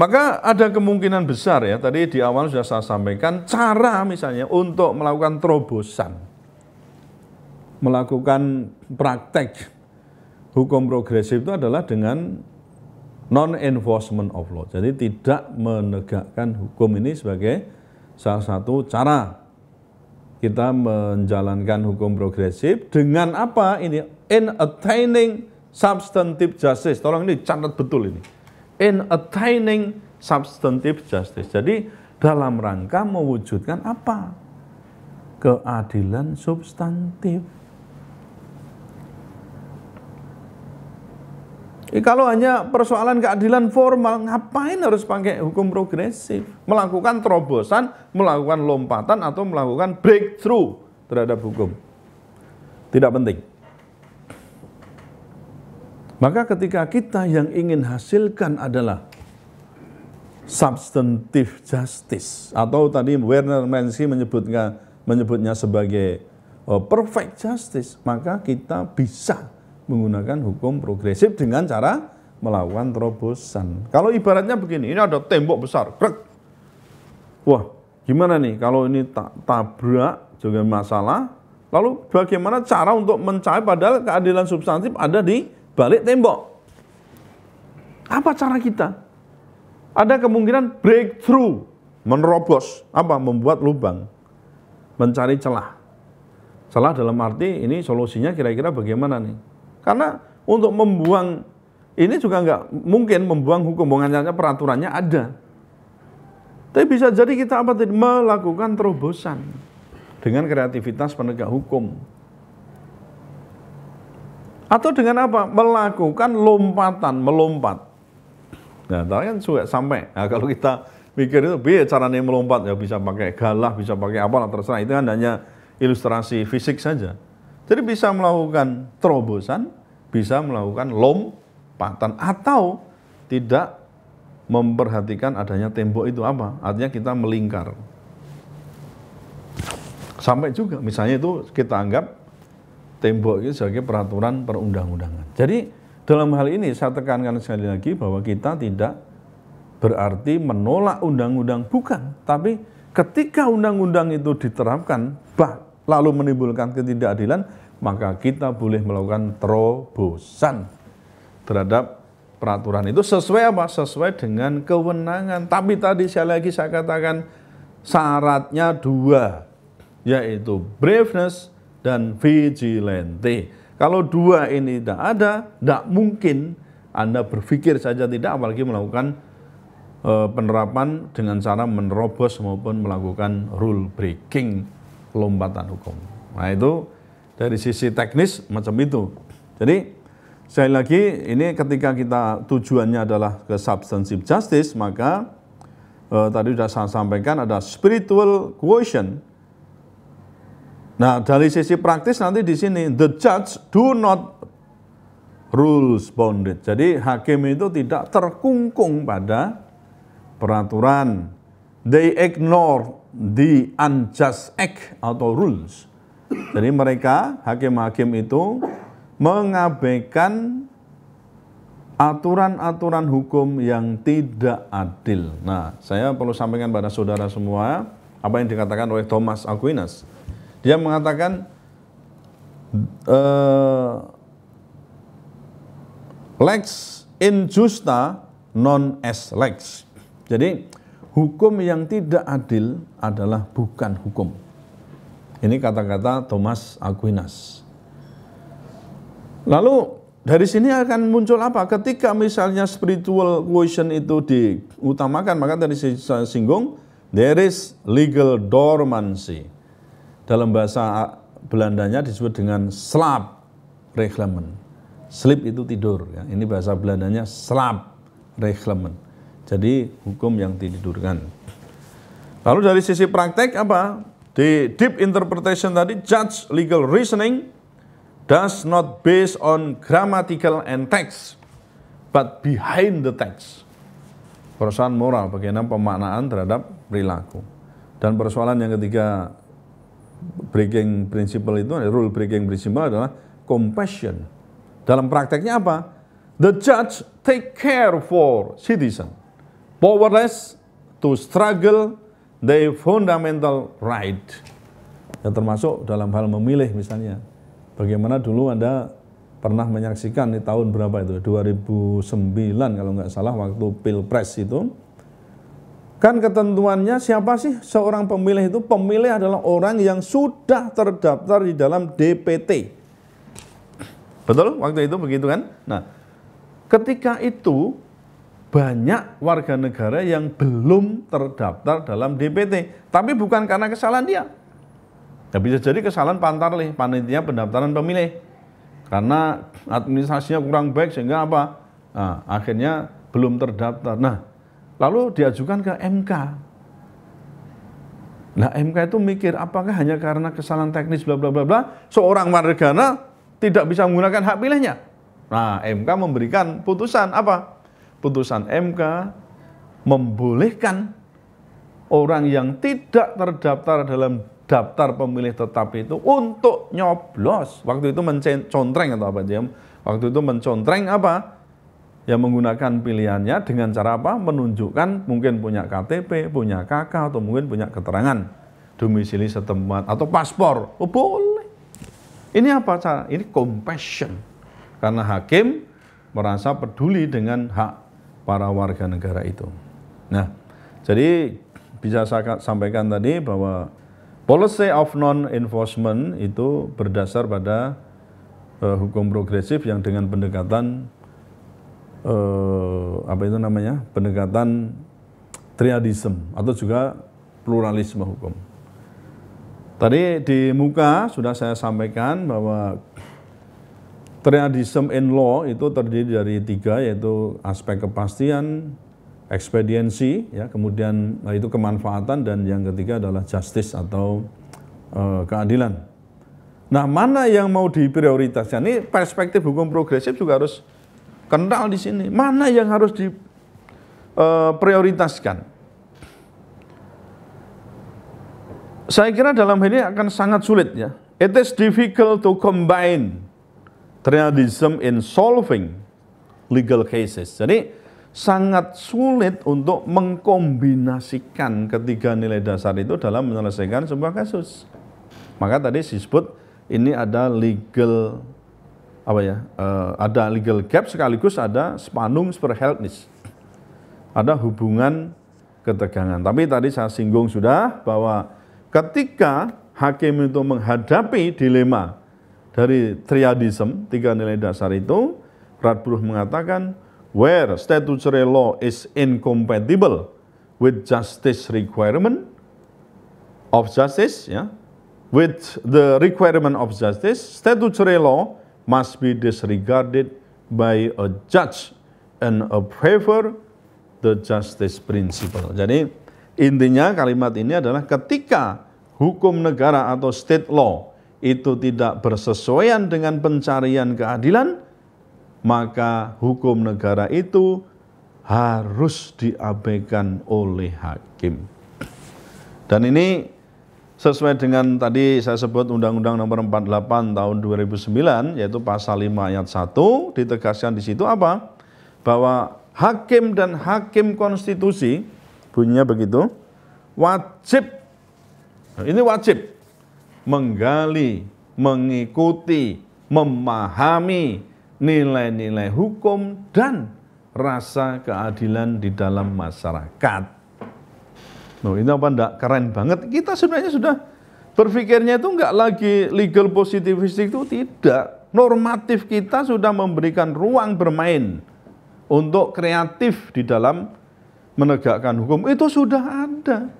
Maka ada kemungkinan besar ya, tadi di awal sudah saya sampaikan, cara misalnya untuk melakukan terobosan, melakukan praktek hukum progresif itu adalah dengan non-enforcement of law. Jadi tidak menegakkan hukum ini sebagai salah satu cara kita menjalankan hukum progresif dengan apa ini? In attaining substantive justice. Tolong ini catat betul ini in attaining substantive justice. Jadi dalam rangka mewujudkan apa? Keadilan substantif. Eh, kalau hanya persoalan keadilan formal, ngapain harus pakai hukum progresif? Melakukan terobosan, melakukan lompatan, atau melakukan breakthrough terhadap hukum. Tidak penting. Maka ketika kita yang ingin hasilkan adalah substantive justice atau tadi Werner Menzi menyebutnya menyebutnya sebagai oh, perfect justice, maka kita bisa menggunakan hukum progresif dengan cara melakukan terobosan. Kalau ibaratnya begini, ini ada tembok besar, krek. Wah, gimana nih kalau ini tak tabrak juga masalah? Lalu bagaimana cara untuk mencapai padahal keadilan substantif ada di balik tembok. Apa cara kita? Ada kemungkinan breakthrough, menerobos, apa membuat lubang, mencari celah. Celah dalam arti ini solusinya kira-kira bagaimana nih? Karena untuk membuang ini juga nggak mungkin membuang hukum, hanya peraturannya ada. Tapi bisa jadi kita apa tadi melakukan terobosan dengan kreativitas penegak hukum. Atau dengan apa? Melakukan lompatan, melompat. Nah, kan juga sampai. Nah, kalau kita mikir itu, biar caranya melompat, ya bisa pakai galah, bisa pakai apalah, terserah. Itu kan hanya ilustrasi fisik saja. Jadi bisa melakukan terobosan, bisa melakukan lompatan, atau tidak memperhatikan adanya tembok itu apa? Artinya kita melingkar. Sampai juga, misalnya itu kita anggap tembok itu sebagai peraturan perundang-undangan. Jadi dalam hal ini saya tekankan sekali lagi bahwa kita tidak berarti menolak undang-undang bukan, tapi ketika undang-undang itu diterapkan bah lalu menimbulkan ketidakadilan, maka kita boleh melakukan terobosan terhadap peraturan itu sesuai apa? Sesuai dengan kewenangan. Tapi tadi saya lagi saya katakan syaratnya dua, yaitu braveness dan vigilante. Kalau dua ini tidak ada, tidak mungkin Anda berpikir saja tidak, apalagi melakukan e, penerapan dengan cara menerobos maupun melakukan rule breaking, lompatan hukum. Nah itu dari sisi teknis macam itu. Jadi sekali lagi ini ketika kita tujuannya adalah ke substantive justice, maka e, tadi sudah saya sampaikan ada spiritual quotient, Nah, dari sisi praktis nanti di sini the judge do not rules bounded. Jadi hakim itu tidak terkungkung pada peraturan. They ignore the unjust act atau rules. Jadi mereka hakim-hakim itu mengabaikan aturan-aturan hukum yang tidak adil. Nah, saya perlu sampaikan pada saudara semua apa yang dikatakan oleh Thomas Aquinas dia mengatakan e, lex injusta non es lex. Jadi hukum yang tidak adil adalah bukan hukum. Ini kata-kata Thomas Aquinas. Lalu dari sini akan muncul apa? Ketika misalnya spiritual question itu diutamakan, maka tadi saya singgung, there is legal dormancy dalam bahasa Belandanya disebut dengan slap reglement. Sleep itu tidur, ya. ini bahasa Belandanya slap reglement. Jadi hukum yang ditidurkan. Lalu dari sisi praktek apa? Di deep interpretation tadi, judge legal reasoning does not based on grammatical and text, but behind the text. Persoalan moral, bagaimana pemaknaan terhadap perilaku. Dan persoalan yang ketiga, breaking principle itu, rule breaking principle adalah compassion. Dalam prakteknya apa? The judge take care for citizen. Powerless to struggle their fundamental right. Ya, termasuk dalam hal memilih misalnya. Bagaimana dulu Anda pernah menyaksikan di tahun berapa itu? 2009 kalau nggak salah waktu Pilpres itu Kan ketentuannya siapa sih seorang pemilih itu? Pemilih adalah orang yang sudah terdaftar di dalam DPT. Betul? Waktu itu begitu kan? Nah, ketika itu banyak warga negara yang belum terdaftar dalam DPT. Tapi bukan karena kesalahan dia. Ya bisa jadi kesalahan pantarlih, panitia pendaftaran pemilih. Karena administrasinya kurang baik sehingga apa? Nah, akhirnya belum terdaftar. Nah, lalu diajukan ke MK. Nah MK itu mikir apakah hanya karena kesalahan teknis bla bla bla bla seorang wargana tidak bisa menggunakan hak pilihnya. Nah MK memberikan putusan apa? Putusan MK membolehkan orang yang tidak terdaftar dalam daftar pemilih tetap itu untuk nyoblos. Waktu itu mencontreng atau apa dia? Waktu itu mencontreng apa? Ya menggunakan pilihannya dengan cara apa? Menunjukkan mungkin punya KTP, punya KK, atau mungkin punya keterangan domisili setempat atau paspor. Oh, boleh. Ini apa cara? Ini compassion. Karena hakim merasa peduli dengan hak para warga negara itu. Nah, jadi bisa saya sampaikan tadi bahwa policy of non-enforcement itu berdasar pada eh, hukum progresif yang dengan pendekatan eh, apa itu namanya pendekatan triadisme atau juga pluralisme hukum. Tadi di muka sudah saya sampaikan bahwa triadisme in law itu terdiri dari tiga yaitu aspek kepastian, ekspediensi, ya kemudian nah, itu kemanfaatan dan yang ketiga adalah justice atau eh, keadilan. Nah mana yang mau diprioritaskan? Ini perspektif hukum progresif juga harus kental di sini. Mana yang harus diprioritaskan? Eh, Saya kira dalam hal ini akan sangat sulit ya. It is difficult to combine tradism in solving legal cases. Jadi sangat sulit untuk mengkombinasikan ketiga nilai dasar itu dalam menyelesaikan sebuah kasus. Maka tadi disebut ini ada legal apa ya uh, ada legal gap sekaligus ada spanung verhältnis ada hubungan ketegangan tapi tadi saya singgung sudah bahwa ketika hakim itu menghadapi dilema dari triadism tiga nilai dasar itu Radbruch mengatakan where statutory law is incompatible with justice requirement of justice ya yeah, with the requirement of justice statutory law must be disregarded by a judge and a favor the justice principle. Jadi intinya kalimat ini adalah ketika hukum negara atau state law itu tidak bersesuaian dengan pencarian keadilan, maka hukum negara itu harus diabaikan oleh hakim. Dan ini sesuai dengan tadi saya sebut Undang-Undang Nomor 48 Tahun 2009 yaitu Pasal 5 Ayat 1 ditegaskan di situ apa? Bahwa hakim dan hakim konstitusi bunyinya begitu wajib ini wajib menggali, mengikuti, memahami nilai-nilai hukum dan rasa keadilan di dalam masyarakat. Loh, ini apa enggak keren banget? Kita sebenarnya sudah berpikirnya itu enggak lagi legal positivistik itu tidak. Normatif kita sudah memberikan ruang bermain untuk kreatif di dalam menegakkan hukum. Itu sudah ada.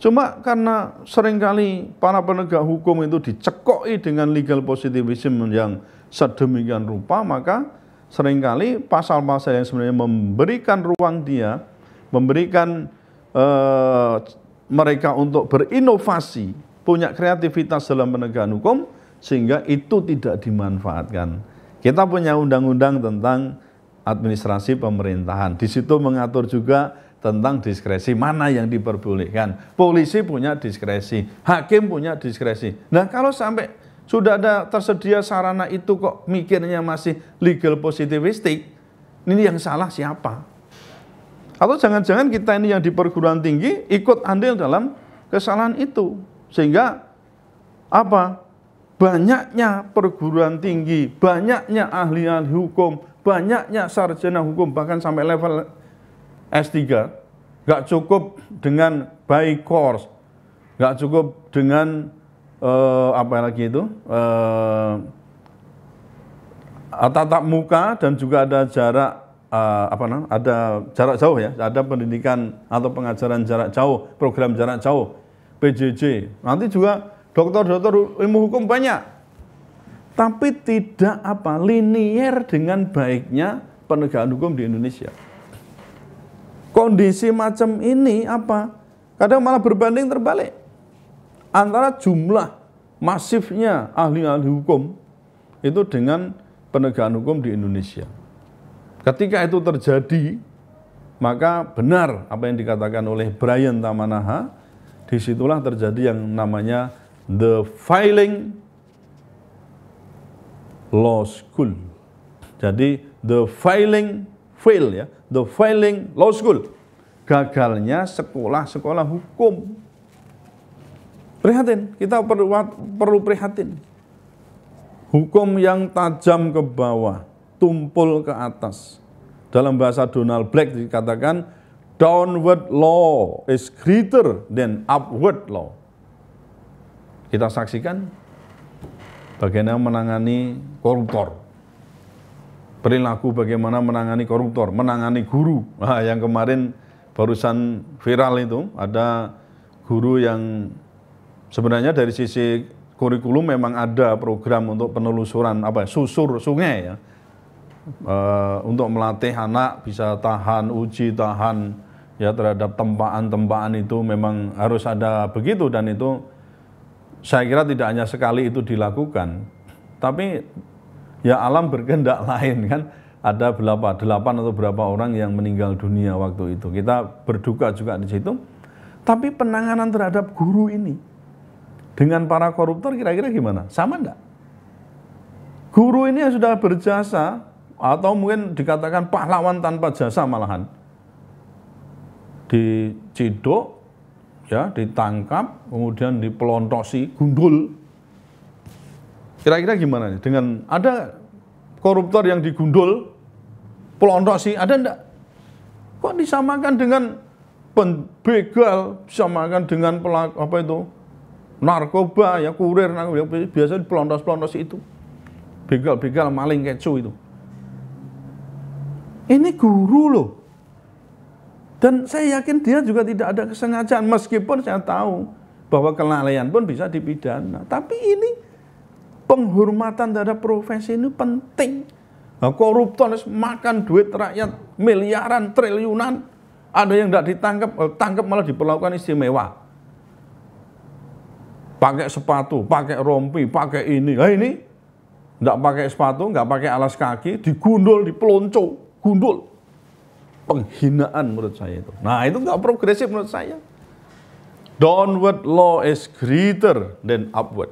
Cuma karena seringkali para penegak hukum itu dicekoki dengan legal positivism yang sedemikian rupa, maka seringkali pasal-pasal yang sebenarnya memberikan ruang dia, memberikan Eh, mereka untuk berinovasi, punya kreativitas dalam penegakan hukum, sehingga itu tidak dimanfaatkan. Kita punya undang-undang tentang administrasi pemerintahan. Di situ mengatur juga tentang diskresi mana yang diperbolehkan. Polisi punya diskresi, hakim punya diskresi. Nah, kalau sampai sudah ada tersedia sarana itu kok mikirnya masih legal positivistik, ini yang salah siapa? Atau jangan-jangan kita ini yang di perguruan tinggi ikut andil dalam kesalahan itu. Sehingga apa? Banyaknya perguruan tinggi, banyaknya ahli ahli hukum, banyaknya sarjana hukum bahkan sampai level S3 gak cukup dengan by course, gak cukup dengan uh, apa lagi itu eh, tatap muka dan juga ada jarak uh, apa namanya ada jarak jauh ya, ada pendidikan atau pengajaran jarak jauh, program jarak jauh, PJJ. Nanti juga dokter-dokter ilmu hukum banyak. Tapi tidak apa linier dengan baiknya penegakan hukum di Indonesia. Kondisi macam ini apa? Kadang malah berbanding terbalik. Antara jumlah masifnya ahli-ahli hukum itu dengan penegakan hukum di Indonesia. Ketika itu terjadi, maka benar apa yang dikatakan oleh Brian Tamanaha, disitulah terjadi yang namanya the filing law school. Jadi the filing fail ya, the filing law school. Gagalnya sekolah-sekolah hukum. Prihatin, kita perlu, perlu prihatin. Hukum yang tajam ke bawah tumpul ke atas. Dalam bahasa Donald Black dikatakan downward law is greater than upward law. Kita saksikan bagaimana menangani koruptor. Perilaku bagaimana menangani koruptor, menangani guru. Nah, yang kemarin barusan viral itu ada guru yang sebenarnya dari sisi kurikulum memang ada program untuk penelusuran apa ya, susur sungai ya Eh, untuk melatih anak bisa tahan uji, tahan ya terhadap tempaan-tempaan itu memang harus ada begitu dan itu saya kira tidak hanya sekali itu dilakukan. Tapi ya alam berkehendak lain kan ada berapa delapan atau berapa orang yang meninggal dunia waktu itu. Kita berduka juga di situ. Tapi penanganan terhadap guru ini dengan para koruptor kira-kira gimana? Sama enggak? Guru ini yang sudah berjasa atau mungkin dikatakan pahlawan tanpa jasa malahan diciduk ya ditangkap kemudian dipelontosi gundul kira-kira gimana nih dengan ada koruptor yang digundul pelontosi ada ndak kok disamakan dengan begal disamakan dengan pelaku apa itu narkoba ya kurir narkoba biasa pelontos-pelontos itu begal-begal maling kecoh itu ini guru loh. Dan saya yakin dia juga tidak ada kesengajaan meskipun saya tahu bahwa kelalaian pun bisa dipidana. Tapi ini penghormatan terhadap profesi ini penting. Nah, koruptor makan duit rakyat miliaran, triliunan. Ada yang tidak ditangkap, eh, tangkap malah diperlakukan istimewa. Pakai sepatu, pakai rompi, pakai ini. Nah ini, tidak pakai sepatu, nggak pakai alas kaki, digundul, dipelonco gundul. Penghinaan menurut saya itu. Nah itu nggak progresif menurut saya. Downward law is greater than upward.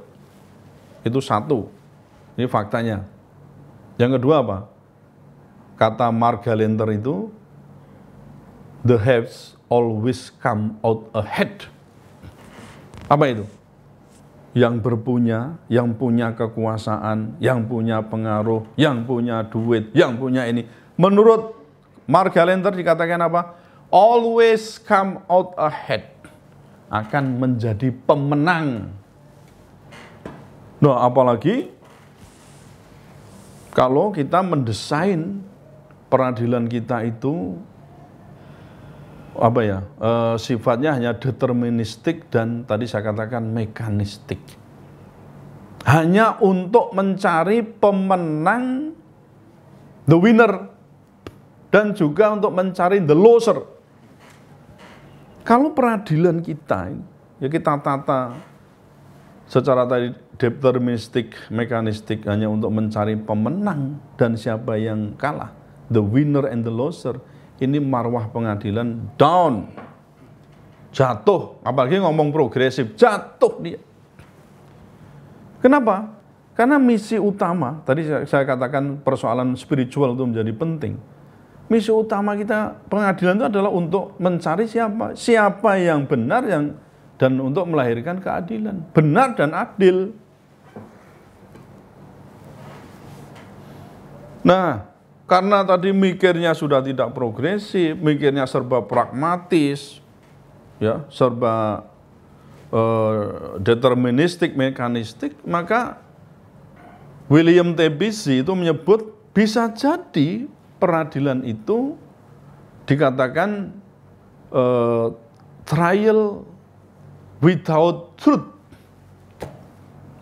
Itu satu. Ini faktanya. Yang kedua apa? Kata Marga Lenter itu, the haves always come out ahead. Apa itu? yang berpunya, yang punya kekuasaan, yang punya pengaruh, yang punya duit, yang punya ini Menurut Mark Galenter dikatakan apa? Always come out ahead. Akan menjadi pemenang. Nah, apalagi kalau kita mendesain peradilan kita itu apa ya e, sifatnya hanya deterministik dan tadi saya katakan mekanistik hanya untuk mencari pemenang the winner dan juga untuk mencari the loser. Kalau peradilan kita ya kita tata secara tadi deterministik, mekanistik hanya untuk mencari pemenang dan siapa yang kalah, the winner and the loser. Ini marwah pengadilan down. Jatuh, apalagi ngomong progresif, jatuh dia. Kenapa? Karena misi utama, tadi saya katakan persoalan spiritual itu menjadi penting misi utama kita pengadilan itu adalah untuk mencari siapa siapa yang benar yang dan untuk melahirkan keadilan benar dan adil nah karena tadi mikirnya sudah tidak progresif mikirnya serba pragmatis ya serba uh, deterministik mekanistik maka William T. itu menyebut bisa jadi peradilan itu dikatakan uh, trial without truth.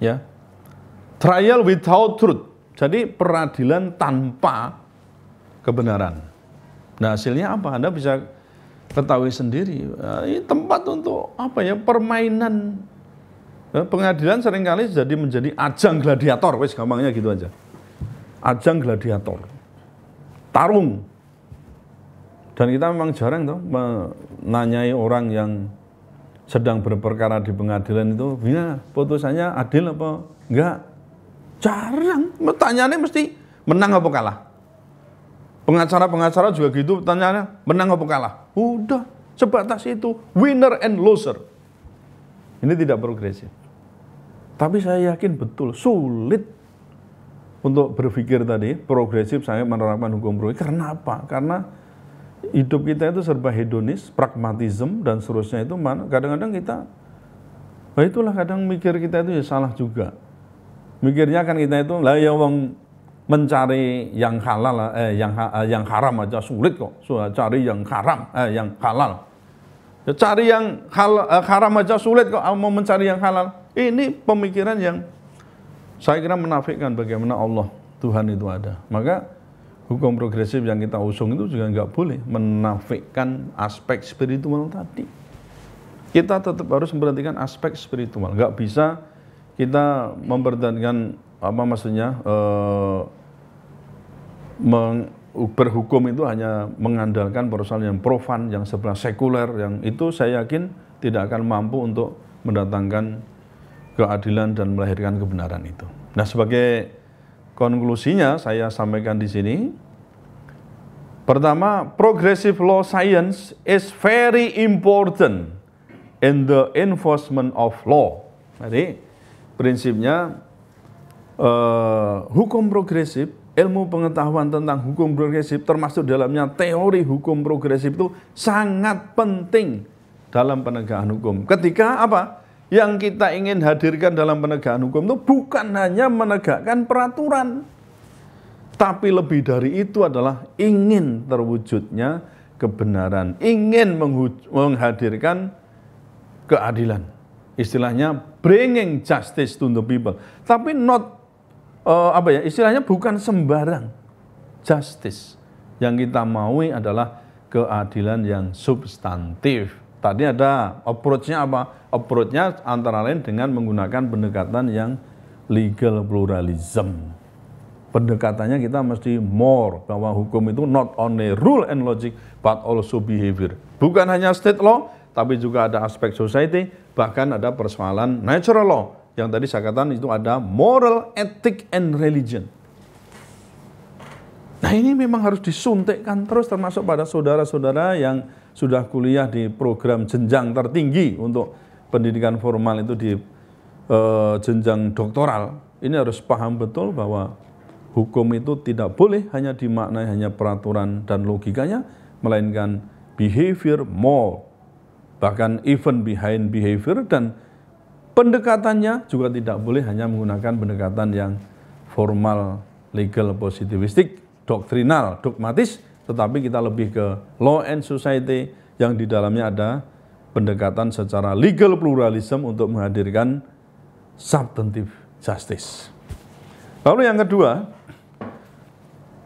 Ya. Trial without truth. Jadi peradilan tanpa kebenaran. Nah, hasilnya apa? Anda bisa ketahui sendiri. Eh, ini tempat untuk apa ya? Permainan. Ya, pengadilan seringkali jadi menjadi ajang gladiator, wes gampangnya gitu aja. Ajang gladiator tarung. Dan kita memang jarang tuh menanyai orang yang sedang berperkara di pengadilan itu, ya putusannya adil apa enggak? Jarang, pertanyaannya mesti menang apa kalah. Pengacara-pengacara juga gitu pertanyaannya, menang apa kalah. Udah, sebatas itu, winner and loser. Ini tidak progresif. Tapi saya yakin betul sulit untuk berpikir tadi progresif saya menerapkan hukum Roy. Karena apa? Karena hidup kita itu serba hedonis, pragmatisme dan seterusnya itu mana? kadang-kadang kita nah itulah kadang mikir kita itu ya salah juga. Mikirnya kan kita itu lah ya wong mencari yang halal eh yang eh, yang haram aja sulit kok. So, cari yang haram eh yang halal. Ya cari yang hal, eh, haram aja sulit kok ah, mau mencari yang halal. Ini pemikiran yang saya kira menafikan bagaimana Allah Tuhan itu ada. Maka hukum progresif yang kita usung itu juga nggak boleh menafikan aspek spiritual tadi. Kita tetap harus memperhatikan aspek spiritual. Nggak bisa kita memperhatikan apa maksudnya eh, berhukum itu hanya mengandalkan persoalan yang profan, yang sebelah sekuler, yang itu saya yakin tidak akan mampu untuk mendatangkan keadilan dan melahirkan kebenaran itu. Nah, sebagai konklusinya saya sampaikan di sini. Pertama, progressive law science is very important in the enforcement of law. Jadi, prinsipnya uh, hukum progresif, ilmu pengetahuan tentang hukum progresif termasuk dalamnya teori hukum progresif itu sangat penting dalam penegakan hukum. Ketika apa? yang kita ingin hadirkan dalam penegakan hukum itu bukan hanya menegakkan peraturan, tapi lebih dari itu adalah ingin terwujudnya kebenaran, ingin menghadirkan keadilan. Istilahnya bringing justice to the people, tapi not uh, apa ya istilahnya bukan sembarang justice. Yang kita maui adalah keadilan yang substantif Tadi ada approach-nya apa? Approach-nya antara lain dengan menggunakan pendekatan yang legal pluralism. Pendekatannya kita mesti more bahwa hukum itu not only rule and logic but also behavior. Bukan hanya state law tapi juga ada aspek society, bahkan ada persoalan natural law yang tadi saya katakan itu ada moral, ethic and religion. Nah ini memang harus disuntikkan terus termasuk pada saudara-saudara yang sudah kuliah di program jenjang tertinggi untuk pendidikan formal itu di e, jenjang doktoral. Ini harus paham betul bahwa hukum itu tidak boleh hanya dimaknai hanya peraturan dan logikanya, melainkan behavior, moral, bahkan even behind behavior dan pendekatannya juga tidak boleh hanya menggunakan pendekatan yang formal, legal, positivistik doktrinal, dogmatis, tetapi kita lebih ke law and society yang di dalamnya ada pendekatan secara legal pluralism untuk menghadirkan substantive justice. Lalu yang kedua,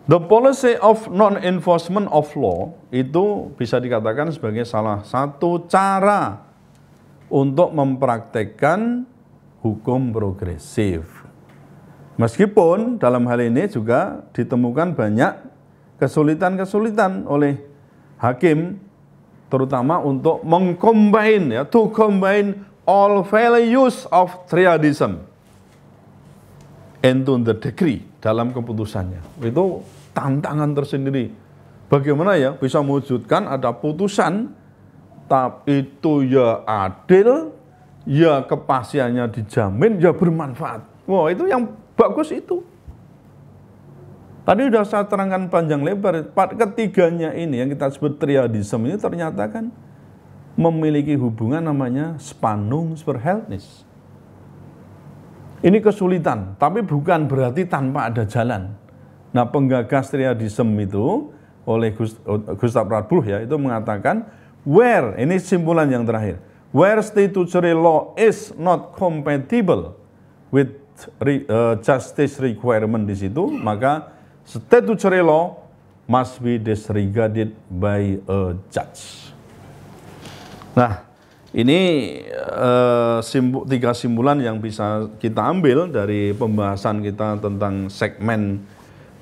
the policy of non-enforcement of law itu bisa dikatakan sebagai salah satu cara untuk mempraktekkan hukum progresif. Meskipun dalam hal ini juga ditemukan banyak kesulitan-kesulitan oleh hakim terutama untuk mengcombine ya to combine all values of triadism into the decree dalam keputusannya. Itu tantangan tersendiri. Bagaimana ya bisa mewujudkan ada putusan tapi itu ya adil, ya kepastiannya dijamin, ya bermanfaat. wow, itu yang Bagus itu. Tadi sudah saya terangkan panjang lebar, part ketiganya ini yang kita sebut triadism ini ternyata kan memiliki hubungan namanya healthness. Ini kesulitan, tapi bukan berarti tanpa ada jalan. Nah, penggagas triadism itu oleh Gustav Radbruch ya, itu mengatakan, where, ini simpulan yang terakhir, where statutory law is not compatible with re, uh, justice requirement di situ, maka statutory law must be disregarded by a judge. Nah, ini uh, eh, simbu, tiga simpulan yang bisa kita ambil dari pembahasan kita tentang segmen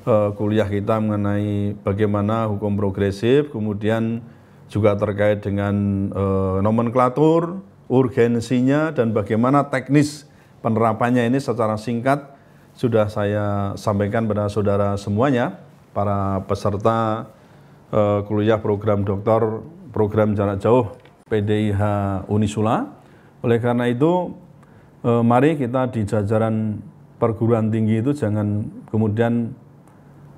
uh, kuliah kita mengenai bagaimana hukum progresif, kemudian juga terkait dengan uh, nomenklatur, urgensinya, dan bagaimana teknis penerapannya ini secara singkat sudah saya sampaikan pada saudara semuanya, para peserta eh, kuliah program doktor program jarak jauh PDIH Unisula. Oleh karena itu, eh, mari kita di jajaran perguruan tinggi itu jangan kemudian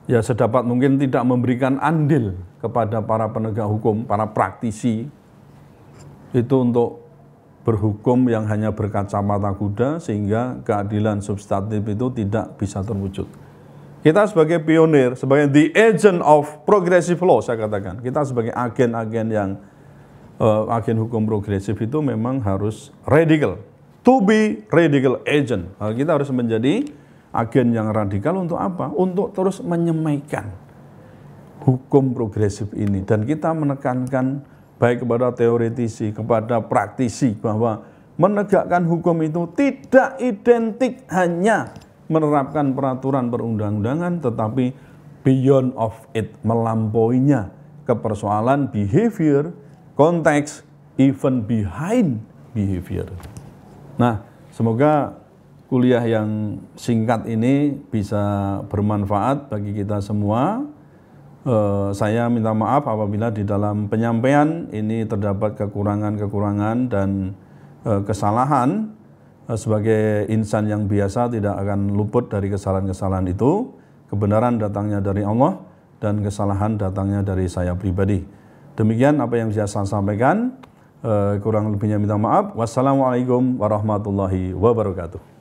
ya sedapat mungkin tidak memberikan andil kepada para penegak hukum, para praktisi itu untuk berhukum yang hanya berkacamata kuda sehingga keadilan substantif itu tidak bisa terwujud. Kita sebagai pionir, sebagai the agent of progressive law saya katakan, kita sebagai agen-agen yang uh, agen hukum progresif itu memang harus radical, to be radical agent. Nah, kita harus menjadi agen yang radikal untuk apa? Untuk terus menyemaikan hukum progresif ini dan kita menekankan baik kepada teoretisi, kepada praktisi bahwa menegakkan hukum itu tidak identik hanya menerapkan peraturan perundang-undangan tetapi beyond of it melampauinya ke persoalan behavior, konteks, even behind behavior. Nah, semoga kuliah yang singkat ini bisa bermanfaat bagi kita semua. Eh, saya minta maaf apabila di dalam penyampaian ini terdapat kekurangan-kekurangan dan eh, kesalahan. Eh, sebagai insan yang biasa tidak akan luput dari kesalahan-kesalahan itu. Kebenaran datangnya dari Allah dan kesalahan datangnya dari saya pribadi. Demikian apa yang bisa saya sampaikan. kurang lebihnya minta maaf. Wassalamualaikum warahmatullahi wabarakatuh.